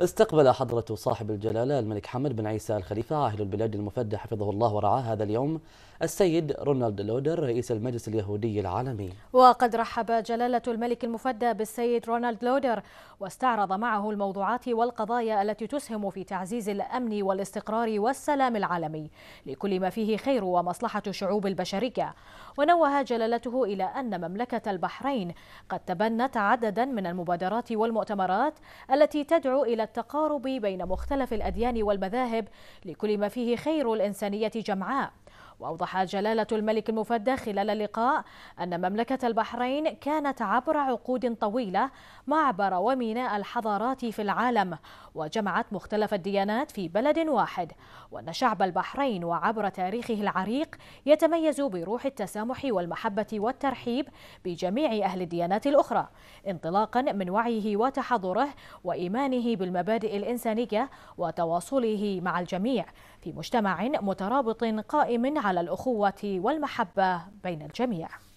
استقبل حضرة صاحب الجلالة الملك حمد بن عيسى الخليفة عاهل البلاد المفدى حفظه الله ورعاه هذا اليوم السيد رونالد لودر رئيس المجلس اليهودي العالمي وقد رحب جلالة الملك المفدى بالسيد رونالد لودر واستعرض معه الموضوعات والقضايا التي تسهم في تعزيز الأمن والاستقرار والسلام العالمي لكل ما فيه خير ومصلحة شعوب البشرية ونوه جلالته إلى أن مملكة البحرين قد تبنت عددا من المبادرات والمؤتمرات التي تدعو إلى التقارب بين مختلف الأديان والمذاهب لكل ما فيه خير الإنسانية جمعاء وأوضح جلالة الملك المفدى خلال اللقاء أن مملكة البحرين كانت عبر عقود طويلة معبر وميناء الحضارات في العالم وجمعت مختلف الديانات في بلد واحد وأن شعب البحرين وعبر تاريخه العريق يتميز بروح التسامح والمحبة والترحيب بجميع أهل الديانات الأخرى انطلاقا من وعيه وتحضره وإيمانه بالمبادئ الإنسانية وتواصله مع الجميع في مجتمع مترابط قائم على على الأخوة والمحبة بين الجميع